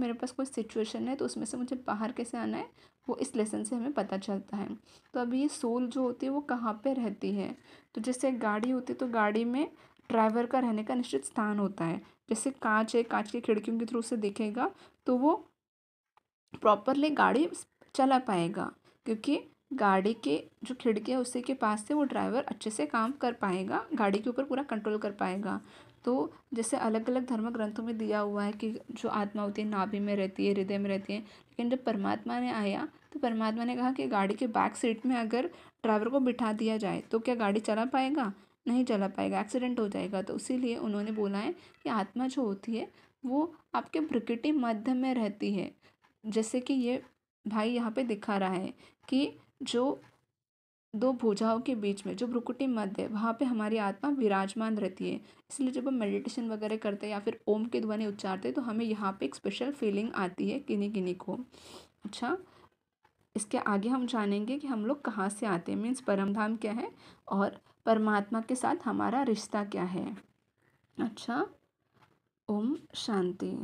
मेरे पास कोई सिचुएशन है तो उसमें से मुझे बाहर कैसे आना है वो इस लेसन से हमें पता चलता है तो अब ये सोल जो होती है वो कहाँ पे रहती है तो जैसे गाड़ी होती है तो गाड़ी में ड्राइवर का रहने का निश्चित स्थान होता है जैसे कांच है कांच की खिड़कियों के थ्रू से दिखेगा तो वो प्रॉपरली गाड़ी चला पाएगा क्योंकि गाड़ी के जो खिड़की है उसी के पास से वो ड्राइवर अच्छे से काम कर पाएगा गाड़ी के ऊपर पूरा कंट्रोल कर पाएगा तो जैसे अलग अलग धर्म ग्रंथों में दिया हुआ है कि जो आत्मा होती है नाभि में रहती है हृदय में रहती है लेकिन जब परमात्मा ने आया तो परमात्मा ने कहा कि गाड़ी के बैक सीट में अगर ड्राइवर को बिठा दिया जाए तो क्या गाड़ी चला पाएगा नहीं चला पाएगा एक्सीडेंट हो जाएगा तो उसी उन्होंने बोला है कि आत्मा जो होती है वो आपके प्रकृति मध्य में रहती है जैसे कि ये भाई यहाँ पर दिखा रहा है कि जो दो भुजाओं के बीच में जो भ्रुकुटी मध्य है वहाँ पे हमारी आत्मा विराजमान रहती है इसलिए जब हम मेडिटेशन वगैरह करते हैं या फिर ओम के ध्वनि उच्चारते हैं तो हमें यहाँ पे एक स्पेशल फीलिंग आती है किन्हीं किन्हीं को अच्छा इसके आगे हम जानेंगे कि हम लोग कहाँ से आते हैं मीन्स परमधाम क्या है और परमात्मा के साथ हमारा रिश्ता क्या है अच्छा ओम शांति